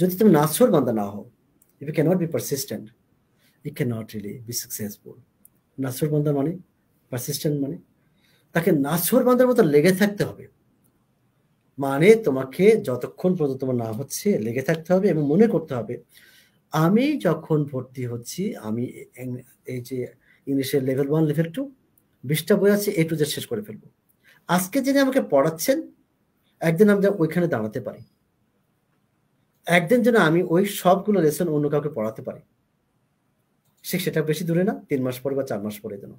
যদি তুমি নাসর বান্দা না হও if you cannot be persistent you cannot really be successful নাসর বান্দা মানে পারসিস্টেন্ট মানে তাকে নাসর বান্দার মতো লেগে থাকতে হবে মানে তোমাকে যতক্ষণ পর্যন্ত তোমার না হচ্ছে লেগে থাকতে হবে এবং মনে করতে হবে আমি যখন ভর্তি হচ্ছি আমি এই যে ইংলিশের লেভেল ওয়ান লেভেল টু বিশটা বই আছে এ টু জেড শেষ করে ফেলবো আজকে যিনি আমাকে পড়াচ্ছেন একদিন আমি ওইখানে দাঁড়াতে পারি একদিন যেন আমি ওই সবগুলো লেসন অন্য কাউকে পড়াতে পারি সে সেটা বেশি দূরে না তিন মাস পরে বা চার মাস পরে যেন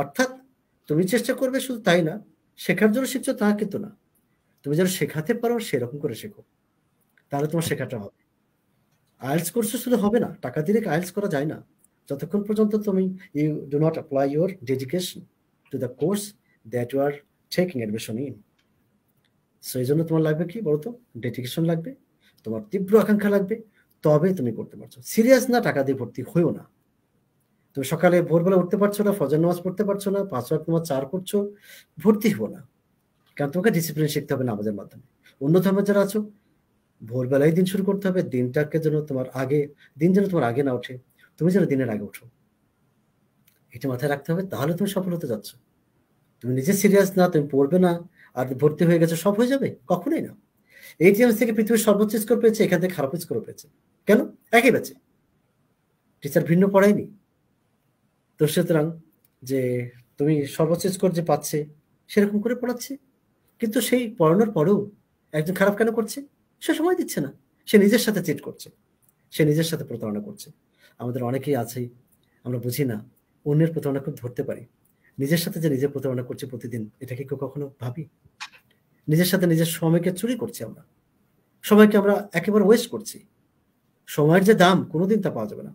অর্থাৎ তুমি চেষ্টা করবে শুধু তাই না শেখার জন্য শিখছো তা কিন্তু না তুমি যেন শেখাতে পারো সেরকম করে শেখো তাহলে তোমার শেখাটা হবে আয়েলস কোর্সে শুধু হবে না টাকা দিলে আয়েলস করা যায় না যতক্ষণ পর্যন্ত তুমি you do not apply your dedication to the course that you are taking admission in so এই জন্য তোমার লাগবে কি বলতো ডেডিকেশন লাগবে তোমার তীব্র আকাঙ্ক্ষা লাগবে তবে তুমি করতে পারছো সিরিয়াস না টাকা দিয়ে ভর্তি হয়েও না তুমি সকালে ভোরবেলা উঠতে পারছো না ফজর নামাজ পড়তে পারছো না পাঁচ ওয়াক্ত তোমার চার করছো ভর্তি হবো না কারণ তোমাকে ডিসিপ্লিন শিখতে হবে নামাজের মাধ্যমে অন্য ধর্মের যারা আছো ভোরবেলায় দিন শুরু করতে হবে দিনটাকে যেন তোমার আগে দিন যেন তোমার আগে না ওঠে তুমি যেন দিনের আগে ওঠো এটা মাথায় রাখতে হবে তাহলে তুমি সফল হতে যাচ্ছ তুমি নিজে সিরিয়াস না তুমি পড়বে না আর ভর্তি হয়ে গেছো সব হয়ে যাবে কখনোই না এইচএমএস থেকে পৃথিবীর সর্বোচ্চ স্কোর পেয়েছে এখান থেকে খারাপ স্কোর পেয়েছে কেন একই ব্যাচে টিচার ভিন্ন পড়ায়নি তো সুতরাং যে তুমি সর্বোচ্চ স্কোর যে পাচ্ছে সেরকম করে পড়াচ্ছে কিন্তু সেই পড়ানোর পরেও একজন খারাপ কেন করছে সে সময় দিচ্ছে না সে নিজের সাথে চিট করছে সে নিজের সাথে প্রতারণা করছে আমাদের অনেকেই আছে আমরা বুঝি না অন্যের প্রতারণা খুব ধরতে পারি নিজের সাথে যে নিজের প্রতারণা করছে প্রতিদিন এটাকে কেউ কখনো ভাবি নিজের সাথে নিজের সময়কে চুরি করছি আমরা সময়কে আমরা একেবারে ওয়েস্ট করছি সময়ের যে দাম কোনোদিন তা পাওয়া যাবে না